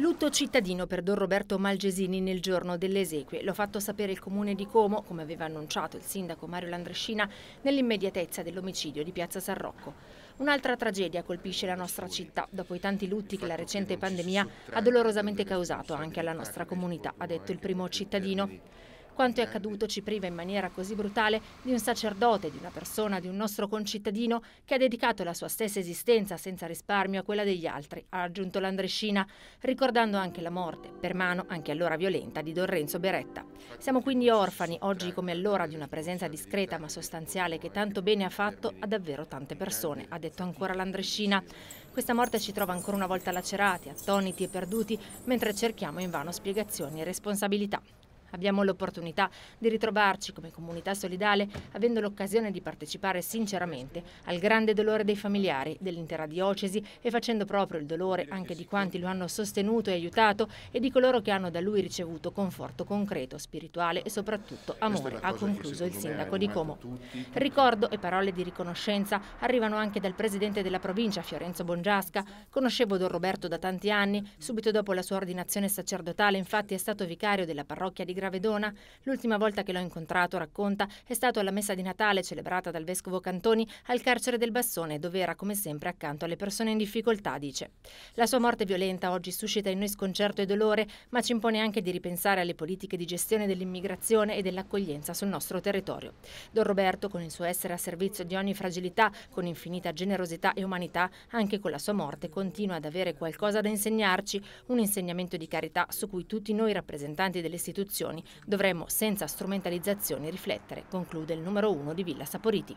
Lutto cittadino per Don Roberto Malgesini nel giorno delle esequie. L'ho fatto sapere il comune di Como, come aveva annunciato il sindaco Mario Landrescina, nell'immediatezza dell'omicidio di Piazza San Rocco. Un'altra tragedia colpisce la nostra città, dopo i tanti lutti che la recente pandemia ha dolorosamente causato anche alla nostra comunità, ha detto il primo cittadino. Quanto è accaduto ci priva in maniera così brutale di un sacerdote, di una persona, di un nostro concittadino che ha dedicato la sua stessa esistenza senza risparmio a quella degli altri, ha aggiunto l'Andrescina, ricordando anche la morte, per mano anche allora violenta, di Don Renzo Beretta. Siamo quindi orfani, oggi certo. come allora, di una presenza discreta ma certo. sostanziale che tanto bene ha fatto a davvero tante persone, ha detto ancora l'Andrescina. Questa morte ci trova ancora una volta lacerati, attoniti e perduti, mentre cerchiamo invano spiegazioni e responsabilità. Abbiamo l'opportunità di ritrovarci come comunità solidale avendo l'occasione di partecipare sinceramente al grande dolore dei familiari dell'intera diocesi e facendo proprio il dolore anche di quanti lo hanno sostenuto e aiutato e di coloro che hanno da lui ricevuto conforto concreto, spirituale e soprattutto amore, ha concluso il sindaco di Como. Ricordo e parole di riconoscenza arrivano anche dal presidente della provincia Fiorenzo Bongiasca. Conoscevo Don Roberto da tanti anni, subito dopo la sua ordinazione sacerdotale infatti è stato vicario della parrocchia di Gravedona. L'ultima volta che l'ho incontrato, racconta, è stato alla messa di Natale celebrata dal vescovo Cantoni al carcere del Bassone, dove era come sempre accanto alle persone in difficoltà, dice. La sua morte violenta oggi suscita in noi sconcerto e dolore, ma ci impone anche di ripensare alle politiche di gestione dell'immigrazione e dell'accoglienza sul nostro territorio. Don Roberto, con il suo essere a servizio di ogni fragilità, con infinita generosità e umanità, anche con la sua morte continua ad avere qualcosa da insegnarci, un insegnamento di carità su cui tutti noi rappresentanti delle istituzioni istituzioni. Dovremmo, senza strumentalizzazioni, riflettere, conclude il numero uno di Villa Saporiti.